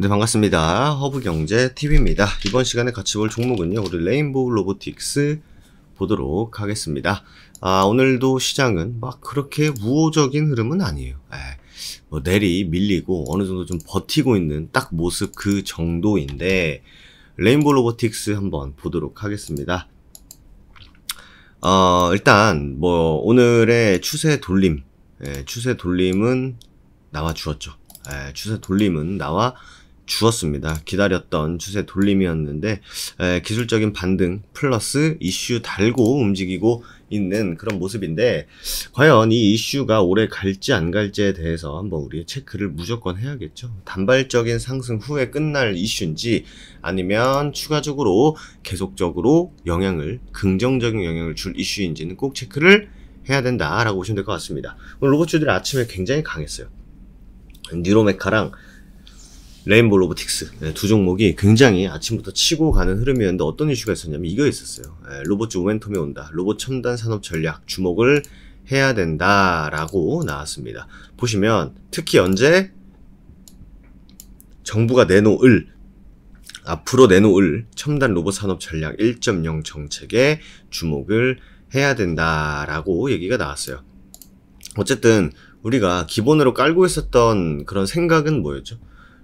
네 반갑습니다 허브경제 TV입니다 이번 시간에 같이 볼 종목은요 우리 레인보우 로보틱스 보도록 하겠습니다 아 오늘도 시장은 막 그렇게 우호적인 흐름은 아니에요 에뭐 예. 내리 밀리고 어느 정도 좀 버티고 있는 딱 모습 그 정도인데 레인보우 로보틱스 한번 보도록 하겠습니다 어 일단 뭐 오늘의 추세 돌림 예, 추세 돌림은 나와 주었죠 예, 추세 돌림은 나와 주었습니다. 기다렸던 추세 돌림이었는데 에, 기술적인 반등 플러스 이슈 달고 움직이고 있는 그런 모습인데 과연 이 이슈가 오래 갈지 안 갈지에 대해서 한번 우리 체크를 무조건 해야겠죠. 단발적인 상승 후에 끝날 이슈인지 아니면 추가적으로 계속적으로 영향을 긍정적인 영향을 줄 이슈인지는 꼭 체크를 해야 된다라고 보시면 될 것 같습니다. 오늘 로봇주들이 아침에 굉장히 강했어요. 뉴로메카랑 레인보 로보틱스 네, 두 종목이 굉장히 아침부터 치고 가는 흐름이었는데 어떤 이슈가 있었냐면 이거 있었어요. 네, 로봇 모멘텀이 온다. 로봇 첨단 산업 전략 주목을 해야 된다라고 나왔습니다. 보시면 특히 언제 정부가 내놓을 앞으로 내놓을 첨단 로봇 산업 전략 1.0 정책에 주목을 해야 된다라고 얘기가 나왔어요. 어쨌든 우리가 기본으로 깔고 있었던 그런 생각은 뭐였죠?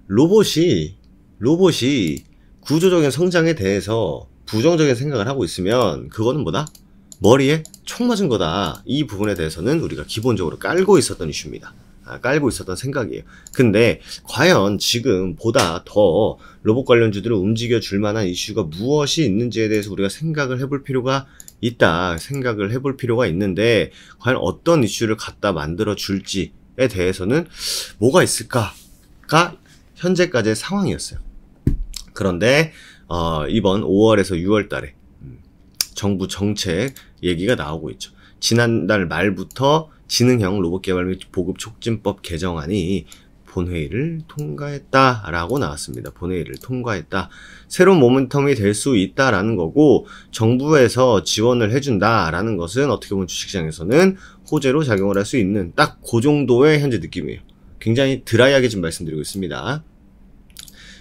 로봇이 로봇이 구조적인 성장에 대해서 부정적인 생각을 하고 있으면 그거는 뭐다? 머리에 총 맞은 거다. 이 부분에 대해서는 우리가 기본적으로 깔고 있었던 이슈입니다. 아, 깔고 있었던 생각이에요. 근데 과연 지금 보다 더 로봇 관련주들을 움직여 줄 만한 이슈가 무엇이 있는지에 대해서 우리가 생각을 해볼 필요가 있다. 생각을 해볼 필요가 있는데 과연 어떤 이슈를 갖다 만들어 줄지에 대해서는 뭐가 있을까가 현재까지의 상황이었어요. 그런데 어, 이번 5월에서 6월 달에 음, 정부 정책 얘기가 나오고 있죠. 지난달 말부터 지능형 로봇 개발 및 보급 촉진법 개정안이 본회의를 통과했다라고 나왔습니다. 본회의를 통과했다. 새로운 모멘텀이 될 수 있다라는 거고 정부에서 지원을 해준다라는 것은 어떻게 보면 주식시장에서는 호재로 작용을 할 수 있는 딱 그 정도의 현재 느낌이에요. 굉장히 드라이하게 지금 말씀드리고 있습니다.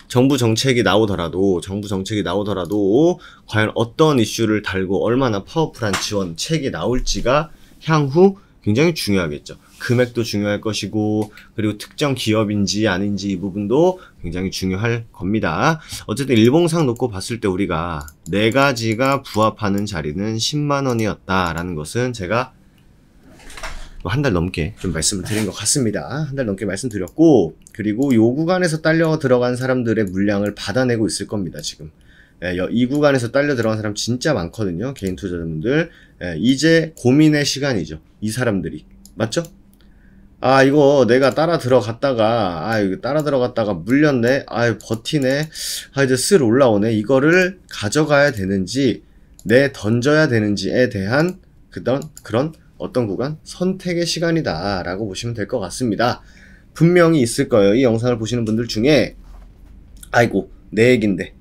정부 정책이 나오더라도 정부 정책이 나오더라도 과연 어떤 이슈를 달고 얼마나 파워풀한 지원책이 나올지가 향후 굉장히 중요하겠죠. 금액도 중요할 것이고 그리고 특정 기업인지 아닌지 이 부분도 굉장히 중요할 겁니다. 어쨌든 일봉상 놓고 봤을 때 우리가 네 가지가 부합하는 자리는 10만 원이었다라는 것은 제가 한달 넘게 좀 말씀을 드린 것 같습니다. 한 달 넘게 말씀드렸고 그리고 요 구간에서 딸려 들어간 사람들의 물량을 받아내고 있을 겁니다. 지금 예, 이 구간에서 딸려 들어간 사람 진짜 많거든요. 개인 투자자분들 예, 이제 고민의 시간이죠. 이 사람들이 맞죠? 아 이거 내가 따라 들어갔다가 아 이거 따라 들어갔다가 물렸네 아 버티네 아 이제 쓸 올라오네 이거를 가져가야 되는지 내 던져야 되는지에 대한 그런 그런 어떤 구간? 선택의 시간이다 라고 보시면 될 것 같습니다. 분명히 있을 거예요. 이 영상을 보시는 분들 중에 아이고 내 얘긴데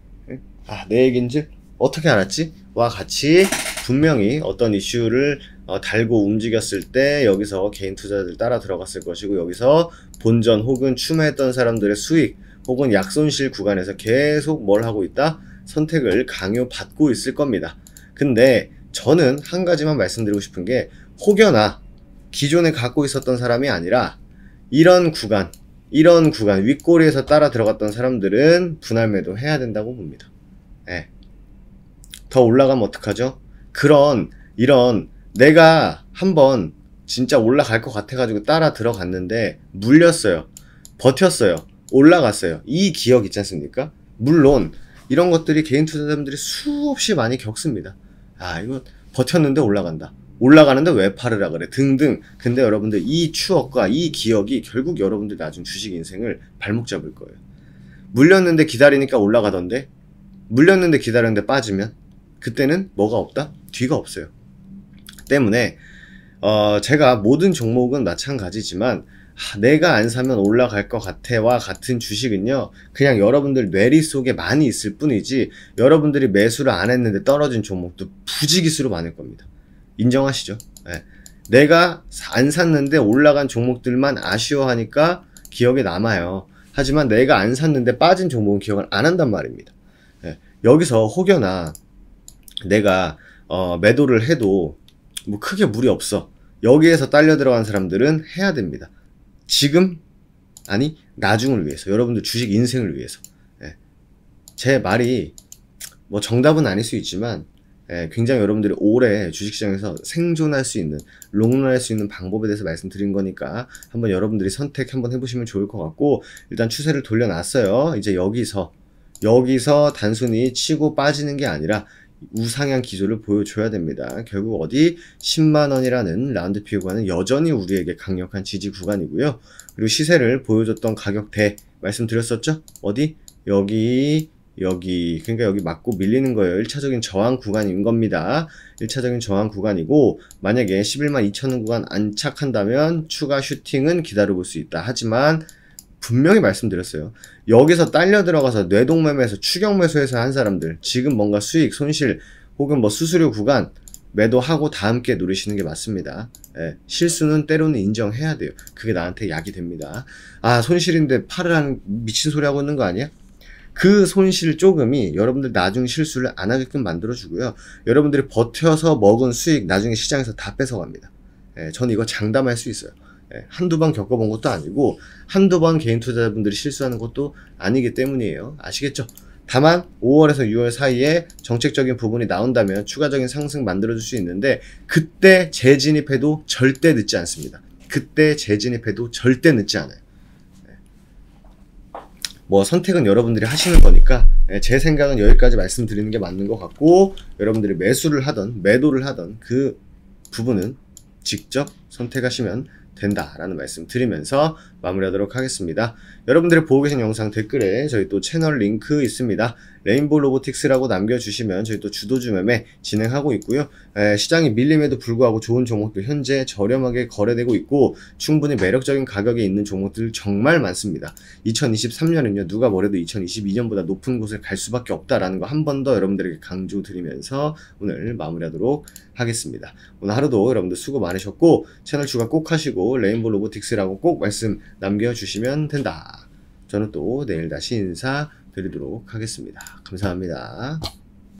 아 내 얘긴지 어떻게 알았지? 와 같이 분명히 어떤 이슈를 어, 달고 움직였을 때 여기서 개인 투자자들 따라 들어갔을 것이고 여기서 본전 혹은 추매했던 사람들의 수익 혹은 약손실 구간에서 계속 뭘 하고 있다? 선택을 강요받고 있을 겁니다. 근데 저는 한 가지만 말씀드리고 싶은 게 혹여나 기존에 갖고 있었던 사람이 아니라 이런 구간, 이런 구간 윗꼬리에서 따라 들어갔던 사람들은 분할 매도 해야 된다고 봅니다. 예. 더 올라가면 어떡하죠? 그런 이런 내가 한번 진짜 올라갈 것 같아가지고 따라 들어갔는데 물렸어요. 버텼어요. 올라갔어요. 이 기억 있지 않습니까? 물론 이런 것들이 개인 투자자들이 수없이 많이 겪습니다. 아 이거 버텼는데 올라간다. 올라가는데 왜 팔으라 그래 등등 근데 여러분들 이 추억과 이 기억이 결국 여러분들 나중 주식 인생을 발목 잡을 거예요 물렸는데 기다리니까 올라가던데 물렸는데 기다렸는데 빠지면 그때는 뭐가 없다 뒤가 없어요 때문에 어 제가 모든 종목은 마찬가지지만 아, 내가 안 사면 올라갈 것 같아와 같은 주식은요 그냥 여러분들 뇌리 속에 많이 있을 뿐이지 여러분들이 매수를 안 했는데 떨어진 종목도 부지기수로 많을 겁니다 인정하시죠. 네. 내가 안 샀는데 올라간 종목들만 아쉬워하니까 기억에 남아요. 하지만 내가 안 샀는데 빠진 종목은 기억을 안 한단 말입니다. 네. 여기서 혹여나 내가 어, 매도를 해도 뭐 크게 무리 없어. 여기에서 딸려 들어간 사람들은 해야 됩니다. 지금 아니 나중을 위해서 여러분들 주식 인생을 위해서 네. 제 말이 뭐 정답은 아닐 수 있지만 예, 굉장히 여러분들이 오래 주식시장에서 생존할 수 있는 롱런할 수 있는 방법에 대해서 말씀드린 거니까 한번 여러분들이 선택 한번 해보시면 좋을 것 같고 일단 추세를 돌려놨어요 이제 여기서 여기서 단순히 치고 빠지는 게 아니라 우상향 기조를 보여줘야 됩니다. 결국 어디 10만원이라는 라운드 피구간은 여전히 우리에게 강력한 지지 구간이고요. 그리고 시세를 보여줬던 가격대 말씀드렸었죠? 어디? 여기 여기 그러니까 여기 맞고 밀리는 거예요 1차적인 저항 구간인 겁니다 1차적인 저항 구간이고 만약에 11만 2천원 구간 안착한다면 추가 슈팅은 기다려볼 수 있다 하지만 분명히 말씀드렸어요 여기서 딸려 들어가서 뇌동매매에서 추경매수해서한 사람들 지금 뭔가 수익 손실 혹은 뭐 수수료 구간 매도하고 다 함께 누리시는 게 맞습니다. 예, 실수는 때로는 인정해야 돼요. 그게 나한테 약이 됩니다. 아, 손실인데 팔을 하는 미친 소리 하고 있는 거 아니야? 그 손실 조금이 여러분들 나중 실수를 안 하게끔 만들어주고요. 여러분들이 버텨서 먹은 수익 나중에 시장에서 다 뺏어갑니다. 예, 저 이거 장담할 수 있어요. 예, 한두 번 겪어본 것도 아니고 한두 번 개인 투자자분들이 실수하는 것도 아니기 때문이에요. 아시겠죠? 다만 5월에서 6월 사이에 정책적인 부분이 나온다면 추가적인 상승 만들어줄 수 있는데 그때 재진입해도 절대 늦지 않습니다. 그때 재진입해도 절대 늦지 않아요. 뭐 선택은 여러분들이 하시는 거니까 예, 제 생각은 여기까지 말씀드리는 게 맞는 것 같고 여러분들이 매수를 하던 매도를 하던 그 부분은 직접 선택하시면 된다라는 말씀 드리면서 마무리하도록 하겠습니다. 여러분들이 보고 계신 영상 댓글에 저희 또 채널 링크 있습니다. 레인보우 로보틱스라고 남겨주시면 저희 또 주도주 매매 진행하고 있고요. 에, 시장이 밀림에도 불구하고 좋은 종목들 현재 저렴하게 거래되고 있고 충분히 매력적인 가격에 있는 종목들 정말 많습니다. 2023년은요 누가 뭐래도 2022년보다 높은 곳을 갈 수밖에 없다라는 거 한 번 더 여러분들에게 강조드리면서 오늘 마무리하도록 하겠습니다. 오늘 하루도 여러분들 수고 많으셨고 채널 추가 꼭 하시고 레인보우 로보틱스라고 꼭 말씀 남겨주시면 된다. 저는 또 내일 다시 인사드리도록 하겠습니다. 감사합니다.